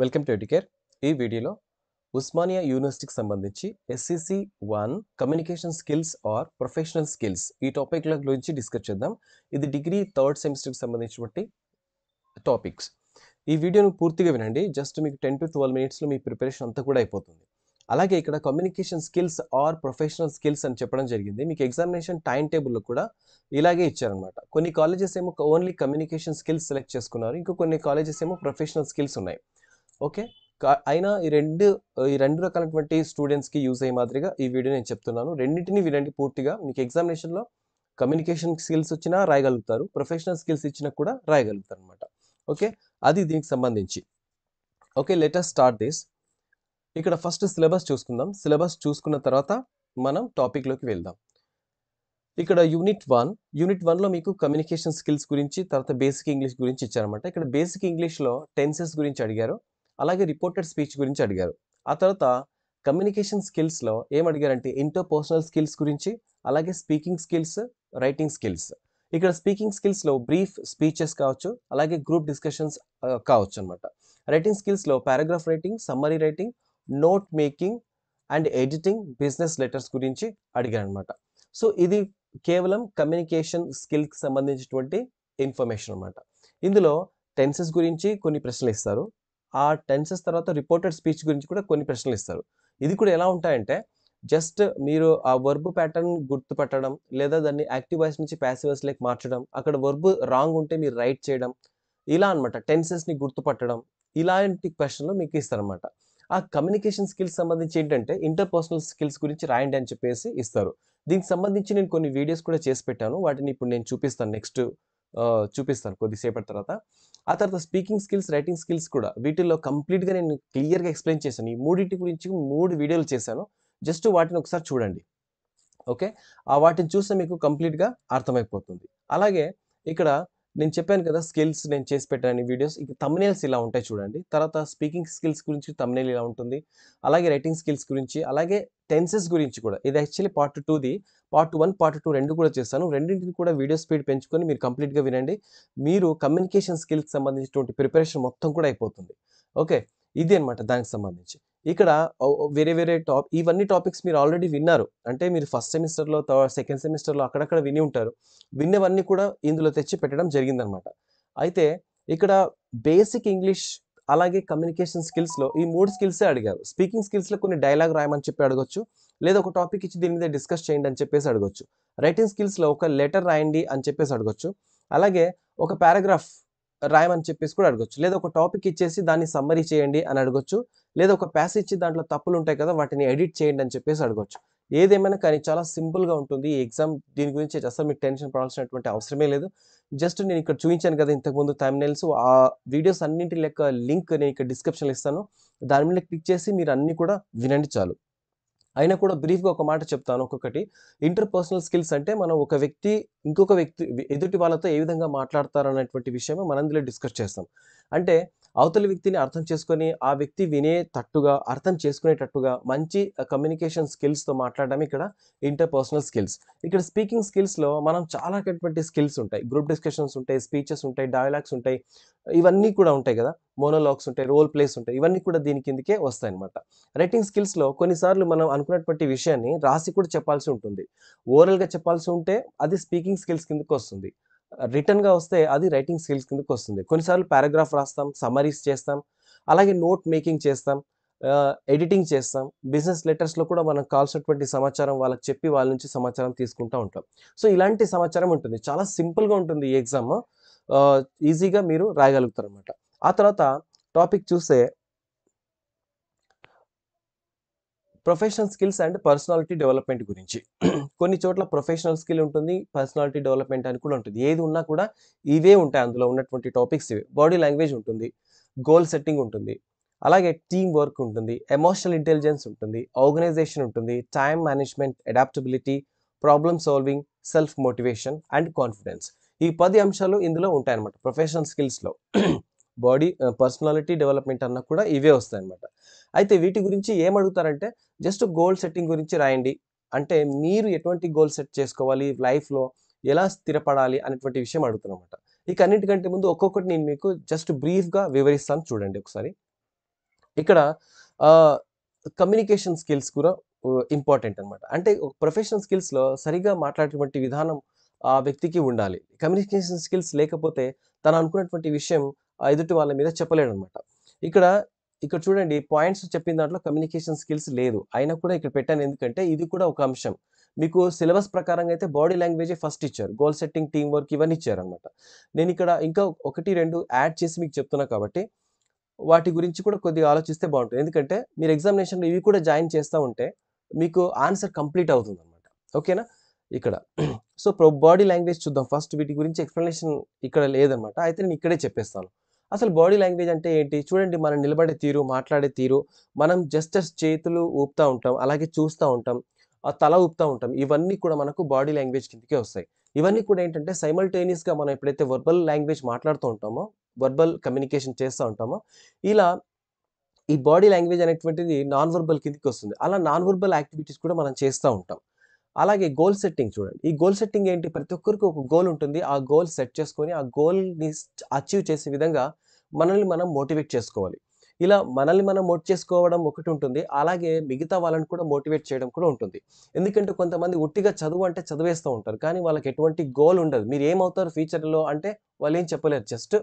welcome to educare ఈ వీడియోలో ఉస్మానియా యూనివర్సిటీకి సంబంధించి SCC one communication skills or professional skills ఈ టాపిక్ల గురించి డిస్కస్ చేద్దాం ఇది డిగ్రీ థర్డ్ సెమిస్టర్కి సంబంధించినటువంటి టాపిక్స్ ఈ వీడియోను పూర్తిగా వినండి జస్ట్ మీకు టెన్ టు ట్వెల్వ్ మినిట్స్లో మీ ప్రిపరేషన్ అంతా కూడా అయిపోతుంది అలాగే ఇక్కడ communication skills or professional skills అని చెప్పడం జరిగింది మీకు ఎగ్జామినేషన్ టైం టేబుల్లో కూడా ఇలాగే ఇచ్చారనమాట కొన్ని కాలేజెస్ ఏమో ఓన్లీ కమ్యూనికేషన్ స్కిల్స్ సెలెక్ట్ చేసుకున్నారు ఇంకా కొన్ని కాలేజెస్ ఏమో ప్రొఫెషనల్ స్కిల్స్ ఉన్నాయి ఓకే అయినా ఈ రెండు ఈ రెండు రకాలైనటువంటి స్టూడెంట్స్కి యూజ్ అయ్యే మాదిరిగా ఈ వీడియో నేను చెప్తున్నాను రెండింటిని వినండి పూర్తిగా మీకు ఎగ్జామినేషన్లో కమ్యూనికేషన్ స్కిల్స్ వచ్చినా రాయగలుగుతారు ప్రొఫెషనల్ స్కిల్స్ ఇచ్చినా కూడా రాయగలుగుతారు అనమాట ఓకే అది దీనికి సంబంధించి ఓకే లెటర్ స్టార్ట్ దిస్ ఇక్కడ ఫస్ట్ సిలబస్ చూసుకుందాం సిలబస్ చూసుకున్న తర్వాత మనం టాపిక్లోకి వెళ్దాం ఇక్కడ యూనిట్ వన్ యూనిట్ వన్లో మీకు కమ్యూనికేషన్ స్కిల్స్ గురించి తర్వాత బేసిక్ ఇంగ్లీష్ గురించి ఇచ్చారనమాట ఇక్కడ బేసిక్ ఇంగ్లీష్లో టెన్సెస్ గురించి అడిగారు అలాగే రిపోర్టెడ్ స్పీచ్ గురించి అడిగారు ఆ తర్వాత కమ్యూనికేషన్ స్కిల్స్లో ఏం అడిగారంటే పర్సనల్ స్కిల్స్ గురించి అలాగే స్పీకింగ్ స్కిల్స్ రైటింగ్ స్కిల్స్ ఇక్కడ స్పీకింగ్ స్కిల్స్లో బ్రీఫ్ స్పీచెస్ కావచ్చు అలాగే గ్రూప్ డిస్కషన్స్ కావచ్చు అనమాట రైటింగ్ స్కిల్స్లో paragraph writing summary writing note making and editing business letters గురించి అడిగారనమాట సో ఇది కేవలం కమ్యూనికేషన్ స్కిల్కి సంబంధించినటువంటి ఇన్ఫర్మేషన్ అనమాట ఇందులో టెన్సెస్ గురించి కొన్ని ప్రశ్నలు ఇస్తారు ఆ టెన్సెస్ తర్వాత రిపోర్టెడ్ స్పీచ్ గురించి కూడా కొన్ని ప్రశ్నలు ఇస్తారు ఇది కూడా ఎలా ఉంటాయంటే జస్ట్ మీరు ఆ వర్బ్ ప్యాటర్న్ గుర్తుపెట్టడం లేదా దాన్ని యాక్టివ్ వాయిస్ నుంచి ప్యాసివ్ వాయిస్ మార్చడం అక్కడ వర్బ్ రాంగ్ ఉంటే మీరు రైట్ చేయడం ఇలా అనమాట టెన్సెస్ని గుర్తుపట్టడం ఇలాంటి క్వశ్చన్లు మీకు ఇస్తారనమాట ఆ కమ్యూనికేషన్ స్కిల్స్ సంబంధించి ఏంటంటే ఇంటర్పర్సనల్ స్కిల్స్ గురించి రాయండి అని చెప్పేసి ఇస్తారు దీనికి సంబంధించి నేను కొన్ని వీడియోస్ కూడా చేసి పెట్టాను వాటిని ఇప్పుడు నేను చూపిస్తాను నెక్స్ట్ చూపిస్తాను కొద్దిసేపటి తర్వాత ఆ తర్వాత స్పీకింగ్ స్కిల్స్ రైటింగ్ స్కిల్స్ కూడా వీటిల్లో కంప్లీట్గా నేను క్లియర్గా ఎక్స్ప్లెయిన్ చేశాను ఈ మూడింటి గురించి మూడు వీడియోలు చేశాను జస్ట్ వాటిని ఒకసారి చూడండి ఓకే ఆ వాటిని చూస్తే మీకు కంప్లీట్గా అర్థమైపోతుంది అలాగే ఇక్కడ నేను చెప్పాను కదా స్కిల్స్ నేను చేసి పెట్టాను వీడియోస్ ఇక తమ్నేల్స్ ఇలా ఉంటాయి చూడండి తర్వాత స్పీకింగ్ స్కిల్స్ గురించి తమ్నేల్ ఇలా ఉంటుంది అలాగే రైటింగ్ స్కిల్స్ గురించి అలాగే టెన్సెస్ గురించి కూడా ఇది actually part two the part one part two రెండు కూడా చేస్తాను రెండింటిని కూడా వీడియో స్పీడ్ పెంచుకొని మీరు కంప్లీట్గా వినండి మీరు కమ్యూనికేషన్ స్కిల్స్ సంబంధించినటువంటి ప్రిపరేషన్ మొత్తం కూడా అయిపోతుంది ఓకే ఇది అనమాట దానికి సంబంధించి ఇక్కడ వేరే వేరే టాప్ ఇవన్నీ టాపిక్స్ మీరు ఆల్రెడీ విన్నారు అంటే మీరు ఫస్ట్ సెమిస్టర్లో థర్డ్ సెకండ్ సెమిస్టర్లో అక్కడక్కడ విని ఉంటారు విన్నవన్నీ కూడా ఇందులో తెచ్చి పెట్టడం జరిగిందనమాట అయితే ఇక్కడ బేసిక్ ఇంగ్లీష్ అలాగే కమ్యూనికేషన్ స్కిల్స్లో ఈ మూడు స్కిల్సే అడిగారు స్పీకింగ్ స్కిల్స్లో కొన్ని డైలాగ్ రాయమని చెప్పి అడగచ్చు లేదా ఒక టాపిక్ ఇచ్చి దీని మీద డిస్కస్ చేయండి అని చెప్పేసి అడగొచ్చు రైటింగ్ స్కిల్స్లో ఒక లెటర్ రాయండి అని చెప్పేసి అడగొచ్చు అలాగే ఒక పారాగ్రాఫ్ రాయమని చెప్పేసి కూడా అడగొచ్చు లేదా ఒక టాపిక్ ఇచ్చేసి దాన్ని సమ్మరీ చేయండి అని అడగొచ్చు లేదా ఒక ప్యాసేజ్ ఇచ్చి దాంట్లో తప్పులు ఉంటాయి కదా వాటిని ఎడిట్ చేయండి అని చెప్పేసి అడగొచ్చు ఏదేమైనా కానీ చాలా సింపుల్గా ఉంటుంది ఈ ఎగ్జామ్ దీని గురించి అసలు మీకు టెన్షన్ పడాల్సినటువంటి అవసరమే లేదు జస్ట్ నేను ఇక్కడ చూపించాను కదా ఇంతకుముందు నెల్స్ ఆ వీడియోస్ అన్నింటి లెక్క లింక్ నేను ఇక్కడ డిస్క్రిప్షన్లో ఇస్తాను దాని మీద క్లిక్ చేసి మీరు అన్నీ కూడా వినండి చాలు అయినా కూడా బ్రీఫ్గా ఒక మాట చెప్తాను ఒక్కొక్కటి ఇంటర్పర్సనల్ స్కిల్స్ అంటే మనం ఒక వ్యక్తి ఇంకొక వ్యక్తి ఎదుటి వాళ్ళతో ఏ విధంగా మాట్లాడతారు అనేటువంటి విషయమే మనందులో డిస్కస్ చేస్తాం అంటే అవతల వ్యక్తిని అర్థం చేసుకొని ఆ వ్యక్తి వినే తట్టుగా అర్థం చేసుకునేటట్టుగా మంచి కమ్యూనికేషన్ స్కిల్స్తో మాట్లాడడం ఇక్కడ ఇంటర్పర్సనల్ స్కిల్స్ ఇక్కడ స్పీకింగ్ స్కిల్స్లో మనం చాలా కటువంటి స్కిల్స్ ఉంటాయి గ్రూప్ డిస్కషన్స్ ఉంటాయి స్పీచెస్ ఉంటాయి డైలాగ్స్ ఉంటాయి ఇవన్నీ కూడా ఉంటాయి కదా మోనోలాగ్స్ ఉంటాయి రోల్ ప్లేస్ ఉంటాయి ఇవన్నీ కూడా దీని కిందకే వస్తాయి అనమాట రైటింగ్ స్కిల్స్లో కొన్నిసార్లు మనం అనుకున్నటువంటి విషయాన్ని రాసి కూడా చెప్పాల్సి ఉంటుంది ఓవరల్గా చెప్పాల్సి ఉంటే అది స్పీకింగ్ స్కిల్స్ కిందకు వస్తుంది రిటర్న్గా వస్తే అది రైటింగ్ స్కిల్స్ కిందకు వస్తుంది కొన్నిసార్లు పారాగ్రాఫ్ రాస్తాం సమరీస్ చేస్తాం అలాగే నోట్ మేకింగ్ చేస్తాం ఎడిటింగ్ చేస్తాం బిజినెస్ లెటర్స్లో కూడా మనం కావాల్సినటువంటి సమాచారం వాళ్ళకి చెప్పి వాళ్ళ నుంచి సమాచారం తీసుకుంటూ ఉంటాం సో ఇలాంటి సమాచారం ఉంటుంది చాలా సింపుల్గా ఉంటుంది ఈ ఎగ్జామ్ ఈజీగా మీరు రాయగలుగుతారు అనమాట ఆ తర్వాత టాపిక్ చూస్తే professional skills and personality development గురించి కొన్ని చోట్ల ప్రొఫెషనల్ స్కిల్ ఉంటుంది పర్సనాలిటీ డెవలప్మెంట్ అని కూడా ఉంటుంది ఏది ఉన్నా కూడా ఇవే ఉంటాయి అందులో ఉన్నటువంటి టాపిక్స్ ఇవి బాడీ లాంగ్వేజ్ ఉంటుంది గోల్ సెట్టింగ్ ఉంటుంది అలాగే టీమ్ వర్క్ ఉంటుంది ఎమోషనల్ ఇంటెలిజెన్స్ ఉంటుంది ఆర్గనైజేషన్ ఉంటుంది time management adaptability problem solving self motivation and confidence ఈ పది అంశాలు ఇందులో ఉంటాయన్నమాట ప్రొఫెషనల్ స్కిల్స్లో బాడీ పర్సనాలిటీ డెవలప్మెంట్ అన్న కూడా ఇవే వస్తాయి అనమాట అయితే వీటి గురించి ఏమడుగుతారంటే జస్ట్ గోల్ సెట్టింగ్ గురించి రాయండి అంటే మీరు ఎటువంటి గోల్ సెట్ చేసుకోవాలి లైఫ్లో ఎలా స్థిరపడాలి అనేటువంటి విషయం అడుగుతున్నమాట ఇక అన్నిటికంటే ముందు ఒక్కొక్కటి నేను మీకు జస్ట్ బ్రీఫ్గా వివరిస్తాను చూడండి ఒకసారి ఇక్కడ కమ్యూనికేషన్ స్కిల్స్ కూడా ఇంపార్టెంట్ అనమాట అంటే ప్రొఫెషనల్ స్కిల్స్లో సరిగా మాట్లాడేటువంటి విధానం ఆ వ్యక్తికి ఉండాలి కమ్యూనికేషన్ స్కిల్స్ లేకపోతే తను అనుకున్నటువంటి విషయం ఎదుటి వాళ్ళ మీద చెప్పలేడు అనమాట ఇక్కడ ఇక్కడ చూడండి పాయింట్స్ చెప్పిన దాంట్లో కమ్యూనికేషన్ స్కిల్స్ లేదు అయినా కూడా ఇక్కడ పెట్టాను ఎందుకంటే ఇది కూడా ఒక అంశం మీకు సిలబస్ ప్రకారంగా అయితే బాడీ లాంగ్వేజ్ ఫస్ట్ ఇచ్చారు గోల్ సెట్టింగ్ టీం వర్క్ ఇవన్నీ ఇచ్చారు అనమాట నేను ఇక్కడ ఇంకా ఒకటి రెండు యాడ్ చేసి మీకు చెప్తున్నా కాబట్టి వాటి గురించి కూడా కొద్దిగా ఆలోచిస్తే బాగుంటుంది ఎందుకంటే మీరు ఎగ్జామినేషన్లో ఇవి కూడా జాయిన్ చేస్తూ ఉంటే మీకు ఆన్సర్ కంప్లీట్ అవుతుంది అనమాట ఓకేనా ఇక్కడ సో బాడీ లాంగ్వేజ్ చూద్దాం ఫస్ట్ వీటి గురించి ఎక్స్ప్లెనేషన్ ఇక్కడ లేదనమాట అయితే నేను ఇక్కడే చెప్పేస్తాను అసలు బాడీ లాంగ్వేజ్ అంటే ఏంటి చూడండి మనం నిలబడే తీరు మాట్లాడే తీరు మనం జస్ట్ చేతులు ఊపుతూ ఉంటాం అలాగే చూస్తూ ఉంటాం ఆ తల ఊపుతూ ఉంటాం ఇవన్నీ కూడా మనకు బాడీ లాంగ్వేజ్ కిందకే వస్తాయి ఇవన్నీ కూడా ఏంటంటే సైమల్టేనియస్గా మనం ఎప్పుడైతే వర్బల్ లాంగ్వేజ్ మాట్లాడుతూ ఉంటామో వర్బల్ కమ్యూనికేషన్ చేస్తూ ఉంటామో ఇలా ఈ బాడీ లాంగ్వేజ్ అనేటువంటిది నాన్ వర్బల్ కిందకి వస్తుంది అలా నాన్ వర్బల్ యాక్టివిటీస్ కూడా మనం చేస్తూ ఉంటాం అలాగే గోల్ సెట్టింగ్ చూడండి ఈ గోల్ సెట్టింగ్ ఏంటి ప్రతి ఒక్కరికి ఒక గోల్ ఉంటుంది ఆ గోల్ సెట్ చేసుకొని ఆ గోల్ని అచీవ్ చేసే విధంగా మనల్ని మనం మోటివేట్ చేసుకోవాలి ఇలా మనల్ని మనం మోట్ చేసుకోవడం ఒకటి ఉంటుంది అలాగే మిగతా వాళ్ళని కూడా మోటివేట్ చేయడం కూడా ఉంటుంది ఎందుకంటే కొంతమంది ఉట్టిగా చదువు అంటే చదివేస్తూ ఉంటారు కానీ వాళ్ళకి ఎటువంటి గోల్ ఉండదు మీరు ఏమవుతారు ఫ్యూచర్లో అంటే వాళ్ళు ఏం చెప్పలేరు జస్ట్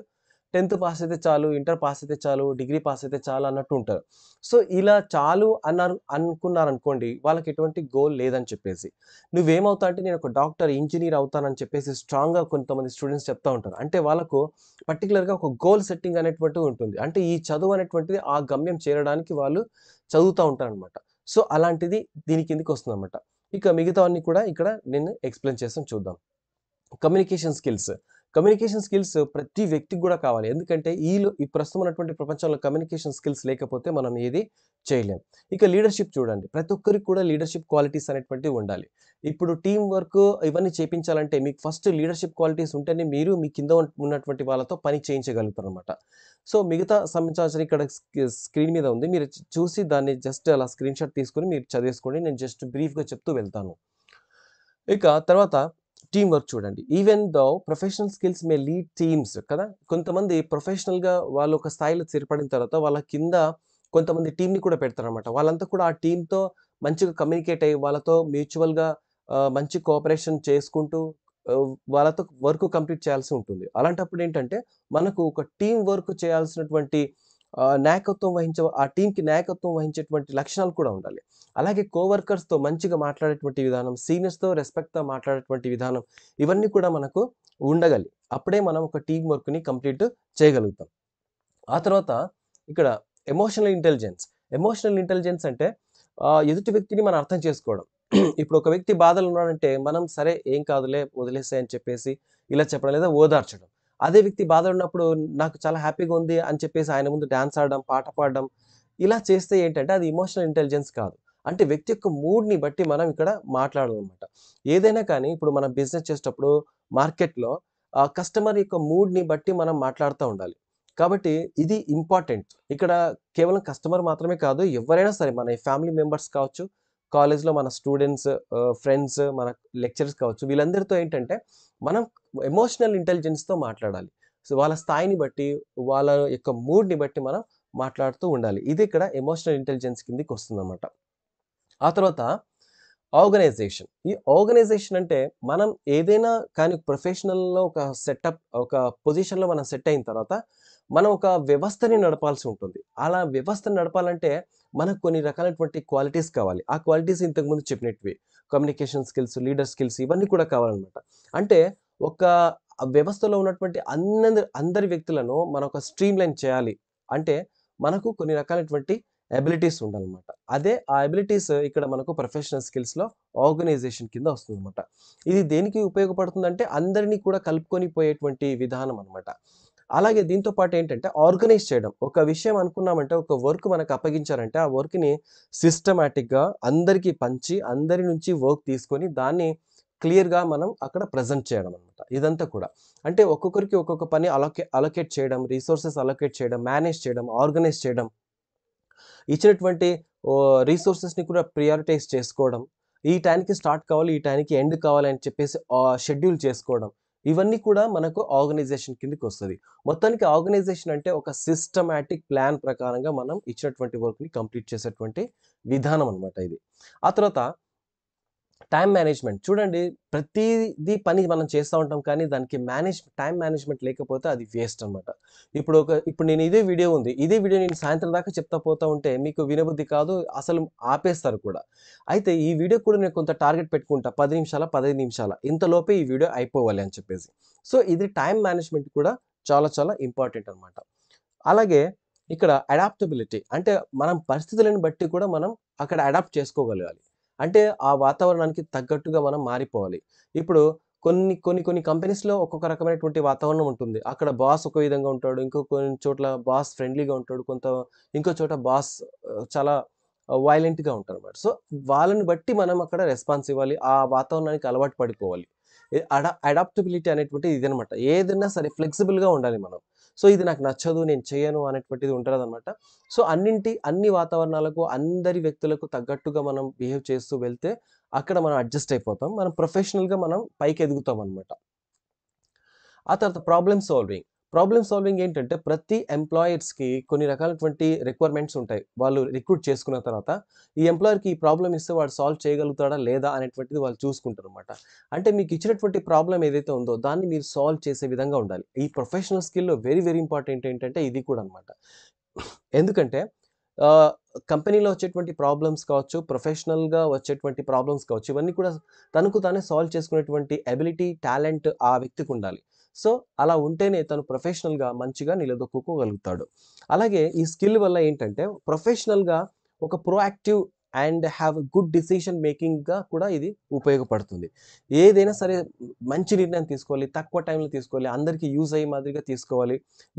టెన్త్ పాస్ అయితే చాలు ఇంటర్ పాస్ అయితే చాలు డిగ్రీ పాస్ అయితే చాలు అన్నట్టు ఉంటారు సో ఇలా చాలు అన్నారు అనుకున్నారనుకోండి వాళ్ళకి ఎటువంటి గోల్ లేదని చెప్పేసి నువ్వేమవుతా అంటే నేను ఒక డాక్టర్ ఇంజనీర్ అవుతానని చెప్పేసి స్ట్రాంగ్గా కొంతమంది స్టూడెంట్స్ చెప్తా ఉంటారు అంటే వాళ్ళకు పర్టికులర్గా ఒక గోల్ సెట్టింగ్ అనేటువంటిది ఉంటుంది అంటే ఈ చదువు అనేటువంటిది ఆ గమ్యం చేరడానికి వాళ్ళు చదువుతూ ఉంటారు అనమాట సో అలాంటిది దీని కిందకి వస్తుంది అనమాట ఇక మిగతావన్నీ కూడా ఇక్కడ నేను ఎక్స్ప్లెయిన్ చేస్తాను చూద్దాం కమ్యూనికేషన్ స్కిల్స్ కమ్యూనికేషన్ స్కిల్స్ ప్రతి వ్యక్తికి కూడా కావాలి ఎందుకంటే ఈలో ఈ ప్రస్తుతం ఉన్నటువంటి ప్రపంచంలో కమ్యూనికేషన్ స్కిల్స్ లేకపోతే మనం ఏది చేయలేం ఇక లీడర్షిప్ చూడండి ప్రతి ఒక్కరికి కూడా లీడర్షిప్ క్వాలిటీస్ అనేటువంటివి ఉండాలి ఇప్పుడు టీం వర్క్ ఇవన్నీ చేపించాలంటే మీకు ఫస్ట్ లీడర్షిప్ క్వాలిటీస్ ఉంటేనే మీరు మీ కింద ఉన్నటువంటి వాళ్ళతో పని చేయించగలుగుతారు అనమాట సో మిగతా సంబంధించిన ఇక్కడ స్క్రీన్ మీద ఉంది మీరు చూసి దాన్ని జస్ట్ అలా స్క్రీన్ షాట్ తీసుకుని మీరు చదివేసుకోండి నేను జస్ట్ బ్రీఫ్గా చెప్తూ వెళ్తాను ఇక తర్వాత టీం వర్క్ చూడండి even though professional skills may lead teams కదా కొంతమంది ప్రొఫెషనల్గా వాళ్ళు ఒక స్థాయిలో స్థిరపడిన తర్వాత వాళ్ళ కింద కొంతమంది టీమ్ని కూడా పెడతారు అనమాట వాళ్ళంతా కూడా ఆ టీంతో మంచిగా కమ్యూనికేట్ అయ్యి వాళ్ళతో మ్యూచువల్గా మంచి కోఆపరేషన్ చేసుకుంటూ వాళ్ళతో వర్క్ కంప్లీట్ చేయాల్సి ఉంటుంది అలాంటప్పుడు ఏంటంటే మనకు ఒక టీం వర్క్ చేయాల్సినటువంటి నాయకత్వం వహించే ఆ టీంకి నాయకత్వం వహించేటువంటి లక్షణాలు కూడా ఉండాలి అలాగే కోవర్కర్స్తో మంచిగా మాట్లాడేటువంటి విధానం సీనియర్స్తో రెస్పెక్ట్తో మాట్లాడేటువంటి విధానం ఇవన్నీ కూడా మనకు ఉండగలి అప్పుడే మనం ఒక టీం వర్క్ని కంప్లీట్ చేయగలుగుతాం ఆ తర్వాత ఇక్కడ ఎమోషనల్ ఇంటెలిజెన్స్ ఎమోషనల్ ఇంటెలిజెన్స్ అంటే ఎదుటి వ్యక్తిని మనం అర్థం చేసుకోవడం ఇప్పుడు ఒక వ్యక్తి బాధలు ఉన్నాడంటే మనం సరే ఏం కాదులే వదిలేసే అని చెప్పేసి ఇలా చెప్పడం లేదా ఓదార్చడం అదే వ్యక్తి బాధ ఉన్నప్పుడు నాకు చాలా హ్యాపీగా ఉంది అని చెప్పేసి ఆయన ముందు డ్యాన్స్ ఆడడం పాట పాడడం ఇలా చేస్తే ఏంటంటే అది ఇమోషనల్ ఇంటెలిజెన్స్ కాదు అంటే వ్యక్తి యొక్క మూడ్ని బట్టి మనం ఇక్కడ అనమాట ఏదైనా కానీ ఇప్పుడు మనం బిజినెస్ చేసేటప్పుడు మార్కెట్లో కస్టమర్ యొక్క మూడ్ని బట్టి మనం మాట్లాడుతూ ఉండాలి కాబట్టి ఇది ఇంపార్టెంట్ ఇక్కడ కేవలం కస్టమర్ మాత్రమే కాదు ఎవరైనా సరే మన ఫ్యామిలీ మెంబర్స్ కావచ్చు కాలేజ్లో మన స్టూడెంట్స్ ఫ్రెండ్స్ మన లెక్చర్స్ కావచ్చు వీళ్ళందరితో ఏంటంటే మనం ఎమోషనల్ ఇంటెలిజెన్స్తో మాట్లాడాలి సో వాళ్ళ స్థాయిని బట్టి వాళ్ళ యొక్క మూడ్ని బట్టి మనం మాట్లాడుతూ ఉండాలి ఇది ఇక్కడ ఎమోషనల్ ఇంటెలిజెన్స్ కిందకి వస్తుందన్నమాట ఆ తర్వాత ఆర్గనైజేషన్ ఈ ఆర్గనైజేషన్ అంటే మనం ఏదైనా కానీ ప్రొఫెషనల్లో ఒక సెటప్ ఒక పొజిషన్లో మనం సెట్ అయిన తర్వాత మనం ఒక వ్యవస్థని నడపాల్సి ఉంటుంది అలా వ్యవస్థను నడపాలంటే మనకు కొన్ని రకాలైనటువంటి క్వాలిటీస్ కావాలి ఆ క్వాలిటీస్ ఇంతకుముందు చెప్పినట్వి కమ్యూనికేషన్ స్కిల్స్ లీడర్ స్కిల్స్ ఇవన్నీ కూడా కావాలన్నమాట అంటే ఒక వ్యవస్థలో ఉన్నటువంటి అందరి అందరి వ్యక్తులను మనం ఒక స్ట్రీమ్ లైన్ చేయాలి అంటే మనకు కొన్ని రకాలైనటువంటి అబిలిటీస్ ఉండాలన్నమాట అదే ఆ అబిలిటీస్ ఇక్కడ మనకు ప్రొఫెషనల్ స్కిల్స్లో ఆర్గనైజేషన్ కింద వస్తుంది ఇది దేనికి ఉపయోగపడుతుందంటే అందరినీ కూడా కలుపుకొని పోయేటువంటి విధానం అనమాట అలాగే దీంతో పాటు ఏంటంటే ఆర్గనైజ్ చేయడం ఒక విషయం అనుకున్నామంటే ఒక వర్క్ మనకు అప్పగించారంటే ఆ వర్క్ని సిస్టమేటిక్గా అందరికీ పంచి అందరి నుంచి వర్క్ తీసుకొని దాన్ని క్లియర్గా మనం అక్కడ ప్రజెంట్ చేయడం అనమాట ఇదంతా కూడా అంటే ఒక్కొక్కరికి ఒక్కొక్క పని అలొకే అలొకేట్ చేయడం రీసోర్సెస్ అలొకేట్ చేయడం మేనేజ్ చేయడం ఆర్గనైజ్ చేయడం ఇచ్చినటువంటి రీసోర్సెస్ని కూడా ప్రియారిటైజ్ చేసుకోవడం ఈ టైంకి స్టార్ట్ కావాలి ఈ టైంకి ఎండ్ కావాలి అని చెప్పేసి షెడ్యూల్ చేసుకోవడం ఇవన్నీ కూడా మనకు ఆర్గనైజేషన్ కిందకి వస్తుంది మొత్తానికి ఆర్గనైజేషన్ అంటే ఒక సిస్టమాటిక్ ప్లాన్ ప్రకారంగా మనం ఇచ్చినటువంటి వర్క్ని కంప్లీట్ చేసేటువంటి విధానం అనమాట ఇది ఆ తర్వాత టైం మేనేజ్మెంట్ చూడండి ప్రతిదీ పని మనం చేస్తూ ఉంటాం కానీ దానికి మేనేజ్ టైం మేనేజ్మెంట్ లేకపోతే అది వేస్ట్ అనమాట ఇప్పుడు ఒక ఇప్పుడు నేను ఇదే వీడియో ఉంది ఇదే వీడియో నేను సాయంత్రం దాకా చెప్తా పోతా ఉంటే మీకు వినబుద్ధి కాదు అసలు ఆపేస్తారు కూడా అయితే ఈ వీడియో కూడా నేను కొంత టార్గెట్ పెట్టుకుంటా పది నిమిషాల పదహైదు నిమిషాల ఇంతలోపే ఈ వీడియో అయిపోవాలి అని చెప్పేసి సో ఇది టైం మేనేజ్మెంట్ కూడా చాలా చాలా ఇంపార్టెంట్ అనమాట అలాగే ఇక్కడ అడాప్టబిలిటీ అంటే మనం పరిస్థితులను బట్టి కూడా మనం అక్కడ అడాప్ట్ చేసుకోగలగాలి అంటే ఆ వాతావరణానికి తగ్గట్టుగా మనం మారిపోవాలి ఇప్పుడు కొన్ని కొన్ని కొన్ని కంపెనీస్లో ఒక్కొక్క రకమైనటువంటి వాతావరణం ఉంటుంది అక్కడ బాస్ ఒక విధంగా ఉంటాడు ఇంకో కొన్ని చోట్ల బాస్ ఫ్రెండ్లీగా ఉంటాడు కొంత ఇంకో చోట బాస్ చాలా వైలెంట్గా ఉంటారు అనమాట సో వాళ్ళని బట్టి మనం అక్కడ రెస్పాన్స్ ఇవ్వాలి ఆ వాతావరణానికి అలవాటు పడిపోవాలి అడా అడాప్టబిలిటీ అనేటువంటి ఇదనమాట ఏదైనా సరే ఫ్లెక్సిబుల్గా ఉండాలి మనం సో ఇది నాకు నచ్చదు నేను చేయను అనేటువంటిది ఉంటుంది అనమాట సో అన్నింటి అన్ని వాతావరణాలకు అందరి వ్యక్తులకు తగ్గట్టుగా మనం బిహేవ్ చేస్తూ వెళ్తే అక్కడ మనం అడ్జస్ట్ అయిపోతాం మనం ప్రొఫెషనల్గా మనం పైకి ఎదుగుతాం అనమాట ఆ తర్వాత ప్రాబ్లమ్ సాల్వింగ్ ప్రాబ్లమ్ సాల్వింగ్ ఏంటంటే ప్రతి ఎంప్లాయర్స్కి కొన్ని రకాలటువంటి రిక్వైర్మెంట్స్ ఉంటాయి వాళ్ళు రిక్రూట్ చేసుకున్న తర్వాత ఈ ఎంప్లాయర్కి ఈ ప్రాబ్లం ఇస్తే వాడు సాల్వ్ చేయగలుగుతాడా లేదా అనేటువంటిది వాళ్ళు చూసుకుంటారు అనమాట అంటే మీకు ఇచ్చినటువంటి ప్రాబ్లం ఏదైతే ఉందో దాన్ని మీరు సాల్వ్ చేసే విధంగా ఉండాలి ఈ ప్రొఫెషనల్ స్కిల్లో వెరీ వెరీ ఇంపార్టెంట్ ఏంటంటే ఇది కూడా అనమాట ఎందుకంటే కంపెనీలో వచ్చేటువంటి ప్రాబ్లమ్స్ కావచ్చు ప్రొఫెషనల్గా వచ్చేటువంటి ప్రాబ్లమ్స్ కావచ్చు ఇవన్నీ కూడా తనకు తానే సాల్వ్ చేసుకునేటువంటి అబిలిటీ టాలెంట్ ఆ వ్యక్తికి ఉండాలి సో అలా ఉంటేనే తను ప్రొఫెషనల్గా మంచిగా నిలదొక్కుకోగలుగుతాడు అలాగే ఈ స్కిల్ వల్ల ఏంటంటే ప్రొఫెషనల్గా ఒక proactive and have good decision మేకింగ్గా కూడా ఇది ఉపయోగపడుతుంది ఏదైనా సరే మంచి నిర్ణయం తీసుకోవాలి తక్కువ టైంలో తీసుకోవాలి అందరికీ యూజ్ అయ్యే మాదిరిగా తీసుకోవాలి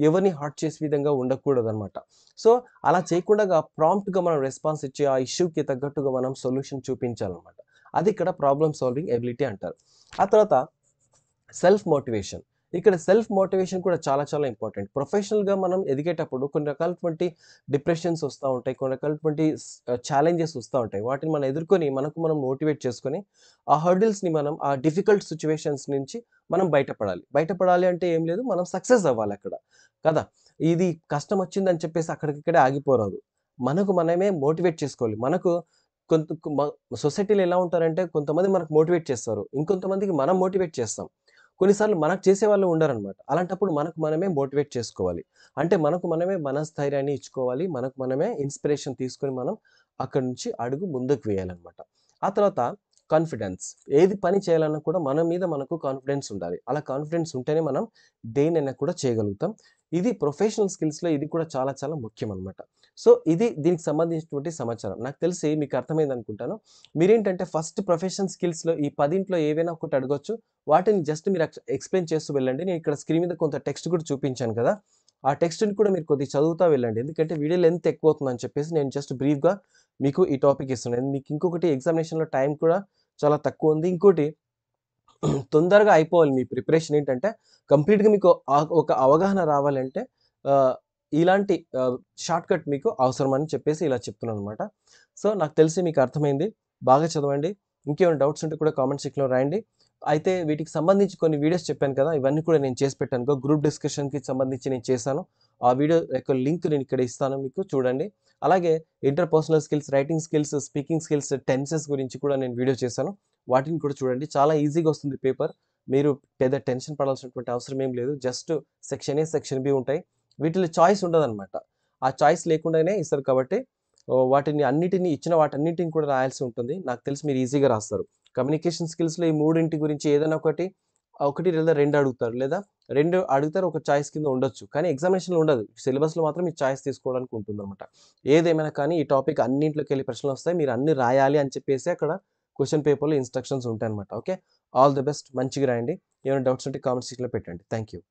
ఎవరిని హర్ట్ చేసే విధంగా ఉండకూడదు అనమాట సో అలా చేయకుండా ప్రాంప్ట్గా మనం రెస్పాన్స్ ఇచ్చి ఆ ఇష్యూకి తగ్గట్టుగా మనం సొల్యూషన్ చూపించాలన్నమాట అది ఇక్కడ ప్రాబ్లమ్ సాల్వింగ్ ఎబిలిటీ అంటారు ఆ తర్వాత సెల్ఫ్ మోటివేషన్ ఇక్కడ సెల్ఫ్ మోటివేషన్ కూడా చాలా చాలా ఇంపార్టెంట్ ప్రొఫెషనల్గా మనం ఎదిగేటప్పుడు కొన్ని రకాలటువంటి డిప్రెషన్స్ వస్తూ ఉంటాయి కొన్ని రకాలటువంటి ఛాలెంజెస్ వస్తూ ఉంటాయి వాటిని మనం ఎదుర్కొని మనకు మనం మోటివేట్ చేసుకొని ఆ హర్డిల్స్ని మనం ఆ డిఫికల్ట్ సిచ్యువేషన్స్ నుంచి మనం బయటపడాలి బయటపడాలి అంటే ఏం లేదు మనం సక్సెస్ అవ్వాలి అక్కడ కదా ఇది కష్టం వచ్చిందని చెప్పేసి అక్కడికక్కడే ఆగిపోరాదు మనకు మనమే మోటివేట్ చేసుకోవాలి మనకు కొంత సొసైటీలో ఎలా ఉంటారంటే కొంతమంది మనకు మోటివేట్ చేస్తారు ఇంకొంతమందికి మనం మోటివేట్ చేస్తాం కొన్నిసార్లు మనకు చేసే వాళ్ళు ఉండరనమాట అలాంటప్పుడు మనకు మనమే మోటివేట్ చేసుకోవాలి అంటే మనకు మనమే మనస్థైర్యాన్ని ఇచ్చుకోవాలి మనకు మనమే ఇన్స్పిరేషన్ తీసుకొని మనం అక్కడ నుంచి అడుగు ముందుకు వేయాలన్నమాట ఆ తర్వాత కాన్ఫిడెన్స్ ఏది పని చేయాలన్నా కూడా మన మీద మనకు కాన్ఫిడెన్స్ ఉండాలి అలా కాన్ఫిడెన్స్ ఉంటేనే మనం దేనైనా కూడా చేయగలుగుతాం ఇది ప్రొఫెషనల్ స్కిల్స్లో ఇది కూడా చాలా చాలా ముఖ్యం అనమాట సో ఇది దీనికి సంబంధించినటువంటి సమాచారం నాకు తెలిసి మీకు అర్థమైంది అనుకుంటాను మీరేంటంటే ఫస్ట్ ప్రొఫెషనల్ స్కిల్స్లో ఈ పదింట్లో ఏవైనా ఒకటి అడగొచ్చు వాటిని జస్ట్ మీరు ఎక్స్ప్లెయిన్ చేస్తూ వెళ్ళండి నేను ఇక్కడ స్క్రీన్ మీద కొంత టెక్స్ట్ కూడా చూపించాను కదా ఆ టెక్స్ట్ని కూడా మీరు కొద్దిగా చదువుతా వెళ్ళండి ఎందుకంటే వీడియో లెంత్ ఎక్కువ అవుతుందని చెప్పేసి నేను జస్ట్ బ్రీఫ్గా మీకు ఈ టాపిక్ ఇస్తున్నాను మీకు ఇంకొకటి ఎగ్జామినేషన్లో టైం కూడా చాలా తక్కువ ఉంది ఇంకోటి తొందరగా అయిపోవాలి మీ ప్రిపరేషన్ ఏంటంటే కంప్లీట్గా మీకు ఒక అవగాహన రావాలంటే ఇలాంటి షార్ట్కట్ మీకు అవసరమని చెప్పేసి ఇలా చెప్తున్నాను అనమాట సో నాకు తెలిసి మీకు అర్థమైంది బాగా చదవండి ఇంకేమైనా డౌట్స్ ఉంటే కూడా కామెంట్ సెక్షన్లో రాయండి అయితే వీటికి సంబంధించి కొన్ని వీడియోస్ చెప్పాను కదా ఇవన్నీ కూడా నేను చేసి పెట్టాను గ్రూప్ డిస్కషన్కి సంబంధించి నేను చేశాను ఆ వీడియో యొక్క లింక్ నేను ఇక్కడ ఇస్తాను మీకు చూడండి అలాగే interpersonal skills writing skills speaking skills tenses గురించి కూడా నేను వీడియో చేశాను వాటిని కూడా చూడండి చాలా ఈజీగా వస్తుంది పేపర్ మీరు పెద్ద టెన్షన్ పడాల్సినటువంటి అవసరం ఏం లేదు just section A section B ఉంటాయి వీటిలో చాయిస్ ఉండదన్నమాట ఆ చాయిస్ లేకుండానే ఇస్తారు కాబట్టి వాటిని అన్నిటిని ఇచ్చిన వాటన్నిటిని కూడా రాయాల్సి ఉంటుంది నాకు తెలిసి మీరు ఈజీగా రాస్తారు కమ్యూనికేషన్ స్కిల్స్లో ఈ మూడింటి గురించి ఏదైనా ఒకటి ఒకటి లేదా రెండు అడుగుతారు లేదా రెండు అడుగుతారు ఒక చాయిస్ కింద ఉండొచ్చు కానీ ఎగ్జామినేషన్లో ఉండదు సిలబస్లో మాత్రం మీ చాయిస్ తీసుకోవడానికి ఉంటుందన్నమాట ఏదేమైనా కానీ ఈ టాపిక్ అన్నింటిలోకి వెళ్ళి ప్రశ్నలు వస్తాయి మీరు అన్ని రాయాలి అని చెప్పేసి అక్కడ క్వశ్చన్ పేపర్లో ఇన్స్ట్రక్షన్స్ ఉంటాయి అనమాట ఓకే ఆల్ ది బెస్ట్ మంచిగా రాయండి ఏమైనా డౌట్స్ ఉంటే కామెంట్ సెక్షన్లో పెట్టండి థ్యాంక్ యూ